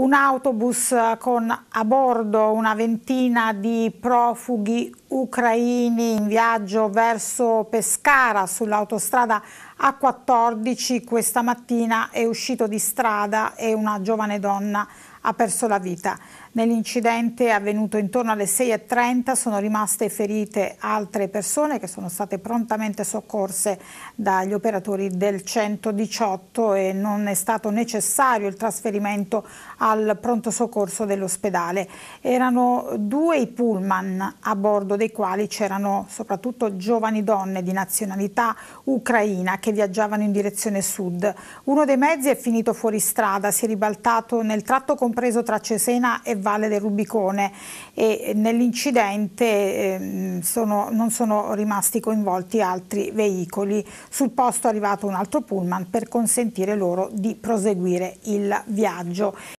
un autobus eh, con a bordo una ventina di profughi ucraini in viaggio verso Pescara sull'autostrada A14 questa mattina è uscito di strada e una giovane donna ha perso la vita. Nell'incidente avvenuto intorno alle 6.30 sono rimaste ferite altre persone che sono state prontamente soccorse dagli operatori del 118 e non è stato necessario il trasferimento al pronto soccorso dell'ospedale. Erano due i pullman a bordo dei quali c'erano soprattutto giovani donne di nazionalità ucraina che viaggiavano in direzione sud. Uno dei mezzi è finito fuori strada, si è ribaltato nel tratto compreso tra Cesena e Valle del Rubicone e nell'incidente ehm, non sono rimasti coinvolti altri veicoli. Sul posto è arrivato un altro pullman per consentire loro di proseguire il viaggio.